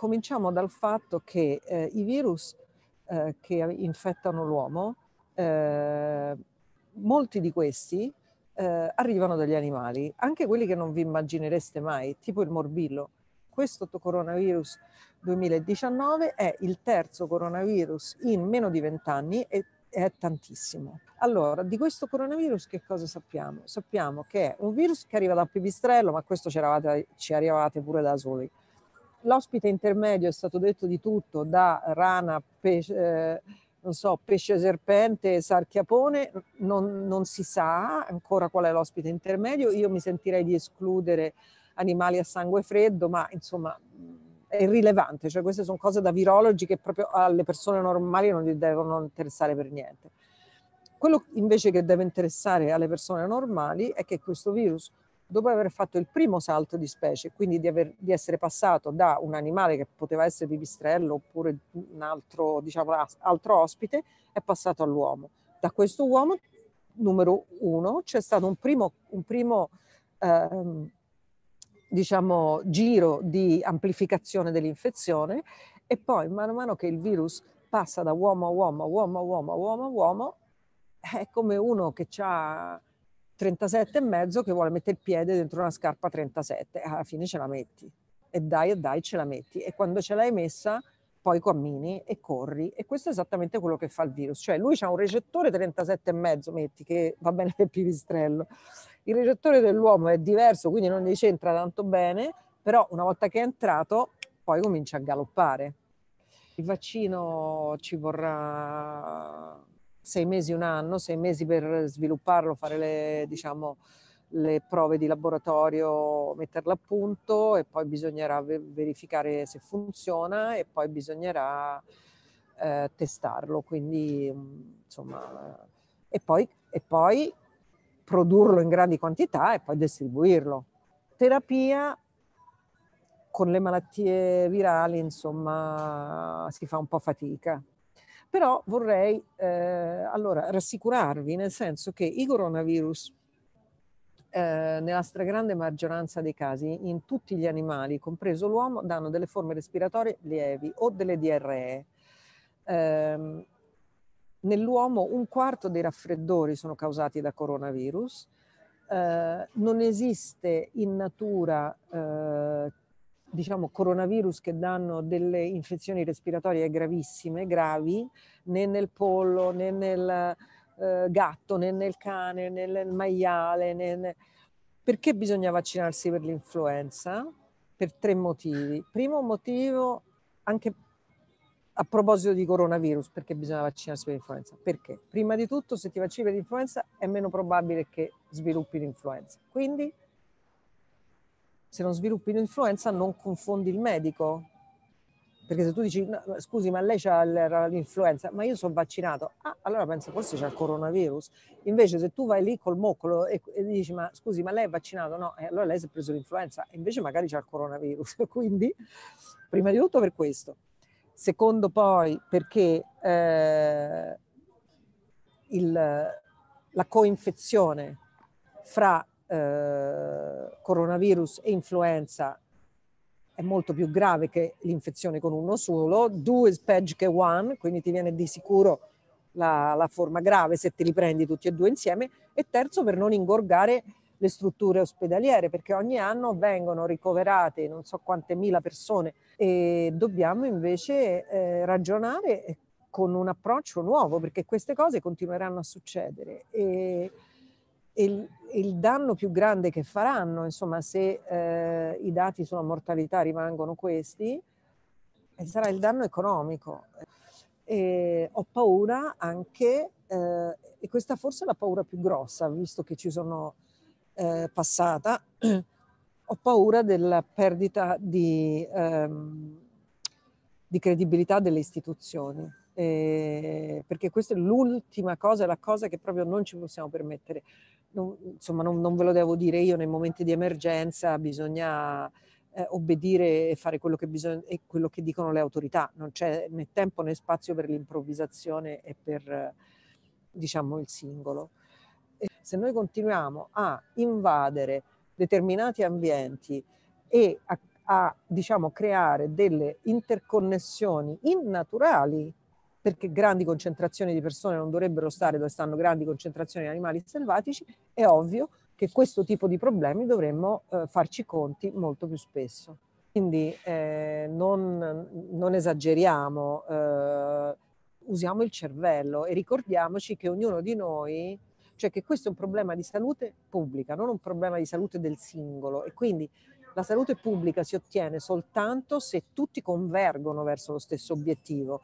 cominciamo dal fatto che eh, i virus eh, che infettano l'uomo, eh, molti di questi eh, arrivano dagli animali, anche quelli che non vi immaginereste mai, tipo il morbillo. Questo coronavirus 2019 è il terzo coronavirus in meno di vent'anni e è tantissimo. Allora, di questo coronavirus che cosa sappiamo? Sappiamo che è un virus che arriva dal pipistrello, ma questo ci eravate, ci arrivavate pure da soli. L'ospite intermedio è stato detto di tutto, da rana, pesce, eh, non so, pesce serpente, sarchiapone, non, non si sa ancora qual è l'ospite intermedio. Io mi sentirei di escludere animali a sangue freddo, ma insomma è irrilevante, cioè queste sono cose da virologi che proprio alle persone normali non gli devono interessare per niente. Quello invece che deve interessare alle persone normali è che questo virus dopo aver fatto il primo salto di specie, quindi di, aver, di essere passato da un animale che poteva essere pipistrello oppure un altro, diciamo, altro ospite, è passato all'uomo. Da questo uomo, numero uno, c'è stato un primo, un primo ehm, diciamo, giro di amplificazione dell'infezione e poi man mano che il virus passa da uomo a uomo, uomo a uomo a uomo a uomo, a uomo è come uno che ha 37 e mezzo che vuole mettere il piede dentro una scarpa 37 ah, alla fine ce la metti e dai e dai ce la metti e quando ce l'hai messa poi cammini e corri e questo è esattamente quello che fa il virus cioè lui ha un recettore 37 e mezzo metti che va bene per il pipistrello il recettore dell'uomo è diverso quindi non gli c'entra tanto bene però una volta che è entrato poi comincia a galoppare il vaccino ci vorrà sei mesi, un anno, sei mesi per svilupparlo, fare le, diciamo, le prove di laboratorio, metterlo a punto e poi bisognerà verificare se funziona e poi bisognerà eh, testarlo. Quindi, insomma, e poi, e poi produrlo in grandi quantità e poi distribuirlo. Terapia con le malattie virali, insomma, si fa un po' fatica. Però vorrei eh, allora rassicurarvi nel senso che i coronavirus eh, nella stragrande maggioranza dei casi in tutti gli animali, compreso l'uomo, danno delle forme respiratorie lievi o delle diarree. Eh, nell'uomo un quarto dei raffreddori sono causati da coronavirus. Eh, non esiste in natura eh, diciamo, coronavirus che danno delle infezioni respiratorie gravissime, gravi, né nel pollo, né nel eh, gatto, né nel cane, né nel maiale. Né, né. Perché bisogna vaccinarsi per l'influenza? Per tre motivi. Primo motivo, anche a proposito di coronavirus, perché bisogna vaccinarsi per l'influenza? Perché? Prima di tutto, se ti vaccini per l'influenza è meno probabile che sviluppi l'influenza. Quindi se non sviluppi l'influenza non confondi il medico. Perché se tu dici, no, scusi, ma lei ha l'influenza, ma io sono vaccinato, ah, allora pensa forse c'è il coronavirus. Invece se tu vai lì col moccolo e, e dici, ma scusi, ma lei è vaccinato? No, eh, allora lei si è preso l'influenza, invece magari c'è il coronavirus. Quindi, prima di tutto per questo. Secondo poi, perché eh, il, la coinfezione fra eh, coronavirus e influenza è molto più grave che l'infezione con uno solo, due is peggio che one, quindi ti viene di sicuro la, la, forma grave se te li prendi tutti e due insieme, e terzo per non ingorgare le strutture ospedaliere, perché ogni anno vengono ricoverate non so quante mila persone e dobbiamo invece eh, ragionare con un approccio nuovo, perché queste cose continueranno a succedere. E il, il danno più grande che faranno, insomma, se eh, i dati sulla mortalità rimangono questi, eh, sarà il danno economico. E ho paura anche, eh, e questa forse è la paura più grossa, visto che ci sono eh, passata, ho paura della perdita di, ehm, di credibilità delle istituzioni. Eh, perché questa è l'ultima cosa, la cosa che proprio non ci possiamo permettere non, insomma, non, non, ve lo devo dire io, nei momenti di emergenza bisogna eh, obbedire e fare quello che, bisogna, e quello che dicono le autorità, non c'è né tempo né spazio per l'improvvisazione e per diciamo, il singolo. E se noi continuiamo a invadere determinati ambienti e a, a diciamo, creare delle interconnessioni innaturali perché grandi concentrazioni di persone non dovrebbero stare dove stanno grandi concentrazioni di animali selvatici, è ovvio che questo tipo di problemi dovremmo eh, farci conti molto più spesso. Quindi eh, non, non, esageriamo, eh, usiamo il cervello e ricordiamoci che ognuno di noi, cioè che questo è un problema di salute pubblica, non un problema di salute del singolo e quindi la salute pubblica si ottiene soltanto se tutti convergono verso lo stesso obiettivo.